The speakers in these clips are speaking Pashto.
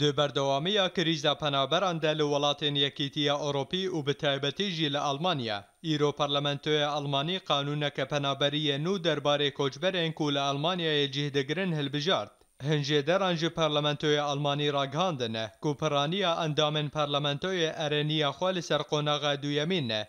دێبەردەوامیە کریزە پەنابەراندا لە وڵاتێن یەکیتیە ئەوروپی و بەتایبەتیژی لە ئەلمانیا ئیرۆپەرلەمەنتۆیە ئەلمانی قانونەکە پەنابەریە نو دەربارەی کۆچبەرێن و لە ئەلمانیایە جێدەگرن هەلبژارد هەنجێدە ڕەنجی پەرلەمەنتۆی ئەلمانی ڕاگهاندنە کوپڕانیە ئەندامن پەرلەمەنتۆیە ئەرێنیە خۆ لەسەر قۆناغا دوویەمینە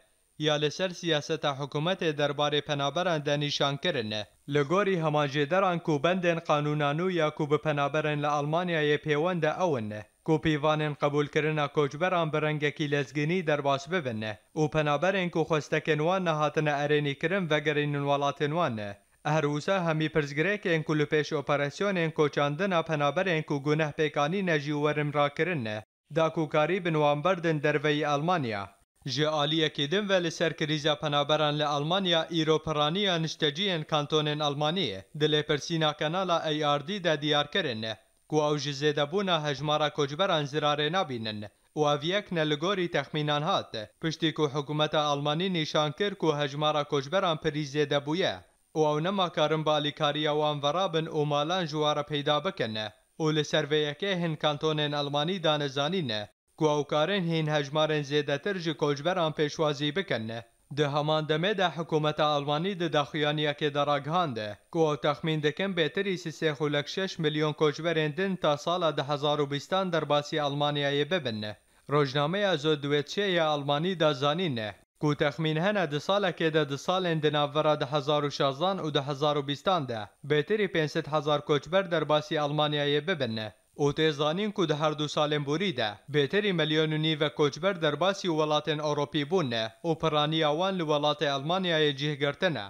یا لەسەر سیاسەتە حکوومەتێ دەربارەی پەنابەران دەنیشانکردنە لگوری هماجیدران کو بندن قانونانو یا کو به پنابرن لالمانیای پیوند اونه کو پیوانن قبول کرنا کوچبران برنگکی لزگینی در باس ببنه او پنابرن کو خستکنوان نهاتن ارینی کرن و گرینن ولاتنوانه هروسا همی پرزگریکن کو لپیش اپراسیونن کوچاندن پنابرن کو گنه پیکانی نجیورم را کرنه دا کوکاری بنوانبردن دروی المانیا Ji aliyekê din ve li ser krîza penaberan li Almanya îropiraniya nişteciyên kantonên Almaniyê di lêpirsîna kanala ARD de diyar kirin ku ew ji zêdebûna hejmara koçberan zirarê nabînin. و evyek ne li gorî texmînan hat piştî ku hikûmeta Almanî nîşan kir ku hejmara koçberan pirî zêdebûye û ew nemakarin balîkariya wan verabin û malan ji wara peyda bikin û li ser vêyekê hin kantonên Almanî danezanîne گواوکارن هین هەژمارن زێدەتر ji کۆچبەران پێشوازی bikinne. Di heman demê de hikûmeta Almanî di daxuyaniyekê de ragihandê ku ew texmîn dikin bêtirî sisê xulek 6 milyon koçberên din ta sala 2020 derbasî Almanyayê bibinne. Rojnameya Zodwetçeya Almanî da zanîne ku texmîn hene di salekê de di salên di navvera 2016 û 2020 de bêtirî 500 hezar koçber derbasî Almanyayê bibinne. او تێزانین کو دە هەردوو سالێن بوریدا بێتری مەلیۆن و نیڤە کۆچبەر دەرباسی وڵاتێن ئەوروپی بوونە و پڕانیاوان لە وڵاتی ئەلمانیایە جیهگەرتنە